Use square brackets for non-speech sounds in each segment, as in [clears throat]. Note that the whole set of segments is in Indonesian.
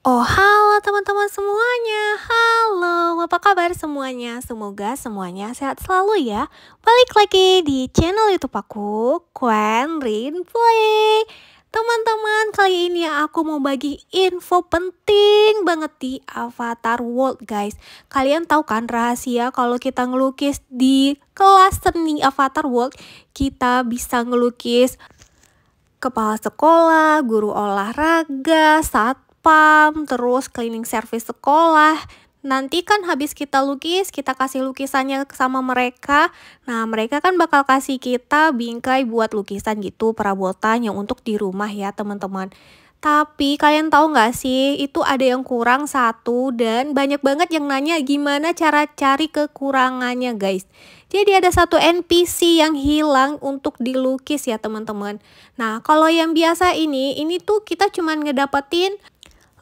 Oh halo teman-teman semuanya, halo apa kabar semuanya? Semoga semuanya sehat selalu ya Balik lagi di channel youtube aku, Queen Rin Play Teman-teman, kali ini aku mau bagi info penting banget di Avatar World guys Kalian tahu kan rahasia kalau kita ngelukis di kelas seni Avatar World Kita bisa ngelukis kepala sekolah, guru olahraga, saat satpam, terus cleaning service sekolah. Nanti kan habis kita lukis, kita kasih lukisannya sama mereka. Nah, mereka kan bakal kasih kita bingkai buat lukisan gitu, perabotan yang untuk di rumah ya, teman-teman. Tapi kalian tahu nggak sih, itu ada yang kurang satu dan banyak banget yang nanya gimana cara cari kekurangannya guys. Jadi ada satu NPC yang hilang untuk dilukis ya teman-teman. Nah kalau yang biasa ini, ini tuh kita cuman ngedapetin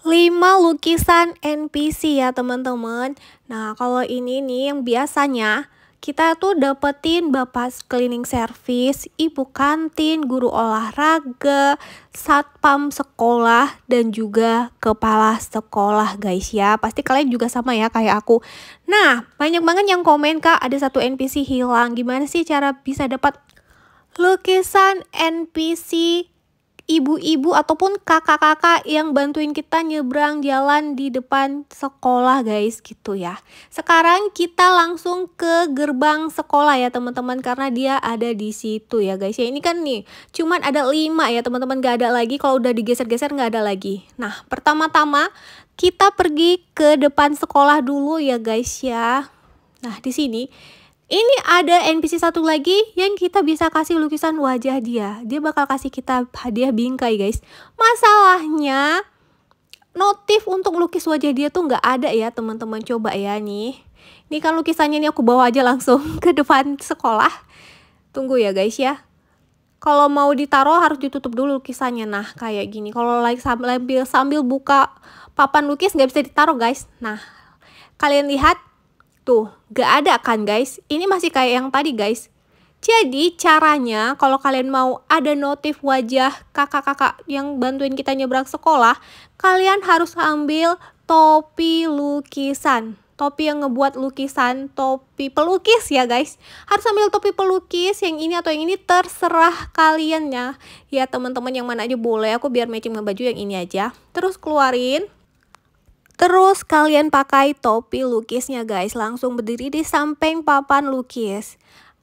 5 lukisan NPC ya teman-teman. Nah kalau ini nih yang biasanya kita tuh dapetin bapak cleaning service, ibu kantin, guru olahraga, satpam sekolah, dan juga kepala sekolah guys ya. Pasti kalian juga sama ya kayak aku. Nah banyak banget yang komen kak ada satu NPC hilang. Gimana sih cara bisa dapat lukisan NPC ibu-ibu ataupun kakak-kakak yang bantuin kita nyebrang jalan di depan sekolah guys gitu ya. Sekarang kita langsung ke gerbang sekolah ya teman-teman karena dia ada di situ ya guys. Ya ini kan nih cuman ada lima ya teman-teman gak ada lagi kalau udah digeser-geser gak ada lagi. Nah pertama-tama kita pergi ke depan sekolah dulu ya guys ya. Nah di sini ini ada NPC satu lagi yang kita bisa kasih lukisan wajah dia. Dia bakal kasih kita hadiah bingkai guys. Masalahnya notif untuk lukis wajah dia tuh nggak ada ya teman-teman coba ya nih. Ini kan lukisannya ini aku bawa aja langsung [laughs] ke depan sekolah. Tunggu ya guys ya. Kalau mau ditaruh harus ditutup dulu lukisannya. Nah kayak gini. Kalau like sambil sambil buka papan lukis nggak bisa ditaruh guys. Nah kalian lihat Tuh, gak ada kan guys? Ini masih kayak yang tadi guys. Jadi caranya kalau kalian mau ada notif wajah kakak-kakak yang bantuin kita nyebrang sekolah, kalian harus ambil topi lukisan. Topi yang ngebuat lukisan, topi pelukis ya guys. Harus ambil topi pelukis yang ini atau yang ini terserah kalian ya. Ya teman-teman yang mana aja boleh, aku biar matching sama baju yang ini aja. Terus keluarin Terus kalian pakai topi lukisnya guys, langsung berdiri di samping papan lukis.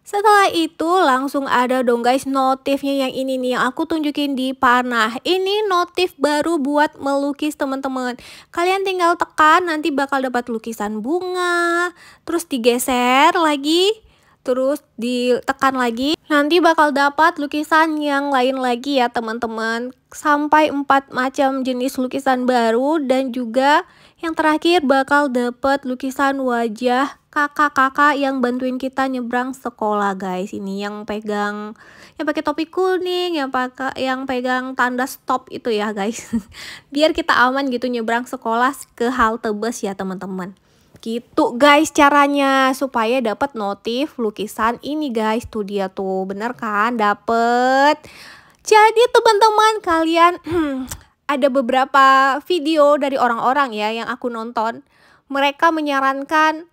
Setelah itu langsung ada dong guys notifnya yang ini nih yang aku tunjukin di panah. Ini notif baru buat melukis teman-teman. Kalian tinggal tekan nanti bakal dapat lukisan bunga, terus digeser lagi terus ditekan lagi nanti bakal dapat lukisan yang lain lagi ya teman-teman sampai empat macam jenis lukisan baru dan juga yang terakhir bakal dapat lukisan wajah kakak-kakak yang bantuin kita nyebrang sekolah guys ini yang pegang yang pakai topi kuning yang pakai yang pegang tanda stop itu ya guys [laughs] biar kita aman gitu nyebrang sekolah ke halte bus ya teman-teman Gitu guys caranya supaya dapat notif lukisan ini guys. Tuh dia tuh bener kan dapet. Jadi teman-teman kalian [clears throat] ada beberapa video dari orang-orang ya yang aku nonton. Mereka menyarankan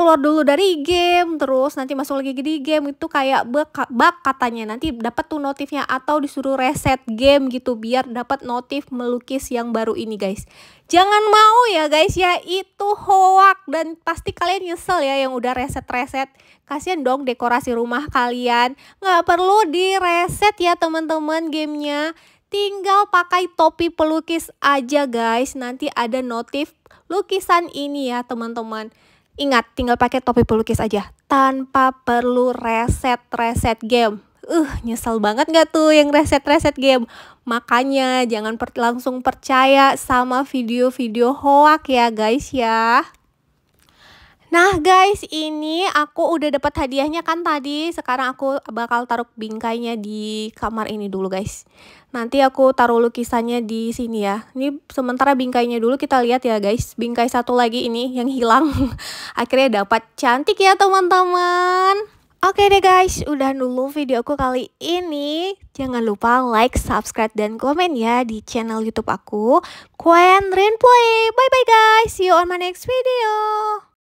keluar dulu dari game terus nanti masuk lagi di game itu kayak bak katanya nanti dapat tuh notifnya atau disuruh reset game gitu biar dapat notif melukis yang baru ini guys jangan mau ya guys ya itu hoak dan pasti kalian nyesel ya yang udah reset-reset kasian dong dekorasi rumah kalian nggak perlu di reset ya teman-teman gamenya tinggal pakai topi pelukis aja guys nanti ada notif lukisan ini ya teman-teman Ingat, tinggal pakai topi pelukis aja tanpa perlu reset-reset game. Uh, nyesel banget gak tuh yang reset-reset game? Makanya jangan per langsung percaya sama video-video hoak ya guys ya. Nah guys, ini aku udah dapat hadiahnya kan tadi. Sekarang aku bakal taruh bingkainya di kamar ini dulu guys. Nanti aku taruh lukisannya di sini ya. Ini sementara bingkainya dulu kita lihat ya guys. Bingkai satu lagi ini yang hilang. [laughs] Akhirnya dapat cantik ya teman-teman. Oke deh guys, udah dulu video aku kali ini. Jangan lupa like, subscribe, dan komen ya di channel YouTube aku, Kuen Play. Bye-bye guys, see you on my next video.